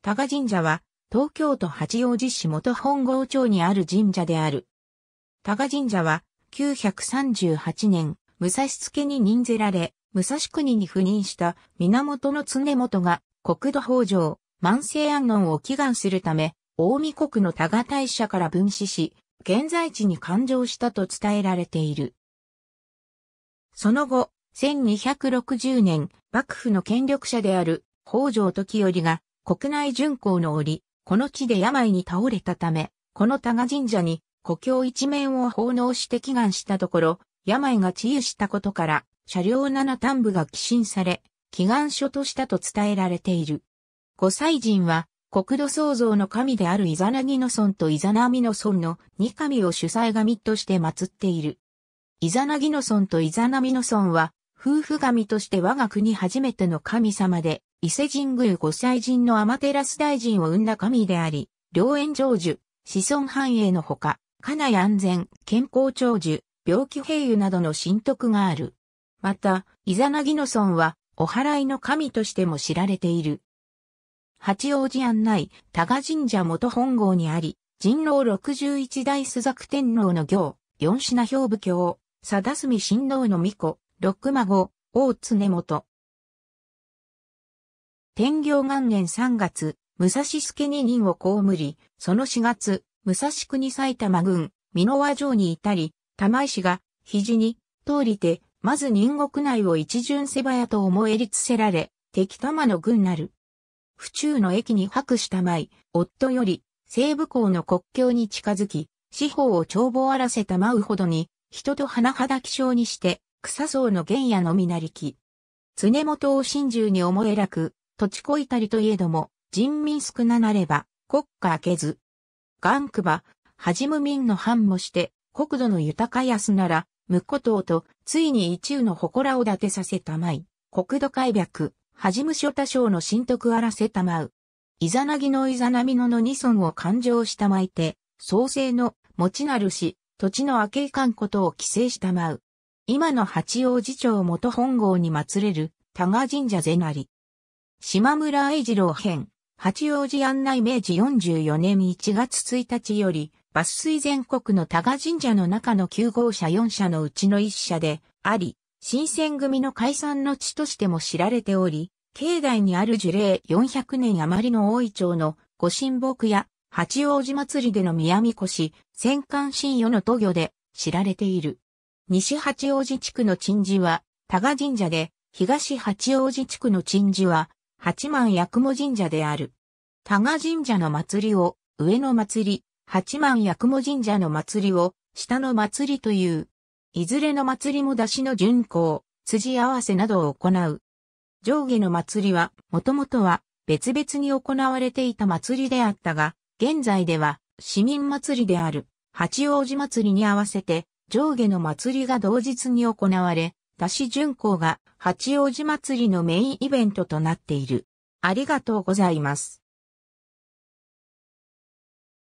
多賀神社は、東京都八王子市元本郷町にある神社である。多賀神社は、938年、武蔵付に任ぜられ、武蔵国に赴任した源常元が国土北条、万世安穏を祈願するため、大見国の多賀大社から分子し、現在地に誕生したと伝えられている。その後、1260年、幕府の権力者である北条時頼が国内巡行の折、この地で病に倒れたため、この多賀神社に故郷一面を奉納して祈願したところ、病が治癒したことから、車両七端部が寄進され、祈願書としたと伝えられている。五祭神は、国土創造の神であるイザナギの村とイザナミの村の二神を主催神として祀っている。イザナギの村とイザナミの村は、夫婦神として我が国初めての神様で、伊勢神宮御祭神の天照大臣を生んだ神であり、良縁成就、子孫繁栄のほか、家内安全、健康長寿、病気平癒などの神徳がある。また、イザナギの村は、お祓いの神としても知られている。八王子案内、多賀神社元本郷にあり、人老六十一代朱雀天皇の行、四品兵部教、貞住神皇の御子、六孫、大常元、天行元年3月、武蔵助二人をこむり、その4月、武蔵国埼玉郡、濃和城に至り、玉井氏が、肘に、通りて、まず人国内を一巡せばやと思えりつせられ、敵玉の軍なる。府中の駅に白した舞、夫より、西部港の国境に近づき、四方を眺望あらせた舞うほどに、人と鼻肌気象にして、草草の原野のみなりき。常元を真珠に思えらく、土地こいたりといえども、人民少ななれば、国家開けず。眼区ば、はじむ民の藩もして、国土の豊か安なら、無孤島と、ついに一羽の祠を立てさせたまい、国土開闢、はじむ諸多省の新徳あらせたまう。いざなぎのいざなみのの二尊を勘定したまいて、創生の、持ちなるし、土地の明けいかんことを規制したまう。今の八王子町元本郷に祀れる、多賀神社ぜなり。島村英二郎編、八王子案内明治44年1月1日より、抜粋全国の多賀神社の中の9号車4社のうちの1社であり、新選組の解散の地としても知られており、境内にある樹齢400年余りの大井町の御神木や八王子祭りでの宮見越、戦艦新与の都御で知られている。西八王子地区の鎮寺は多賀神社で、東八王子地区の鎮寺は八幡八雲神社である。多賀神社の祭りを、上の祭り、八幡八雲神社の祭りを、下の祭りという。いずれの祭りも出しの巡行、辻合わせなどを行う。上下の祭りは、もともとは、別々に行われていた祭りであったが、現在では、市民祭りである、八王子祭りに合わせて、上下の祭りが同日に行われ、田市巡行が八王子祭りのメインイベントとなっている。ありがとうございます。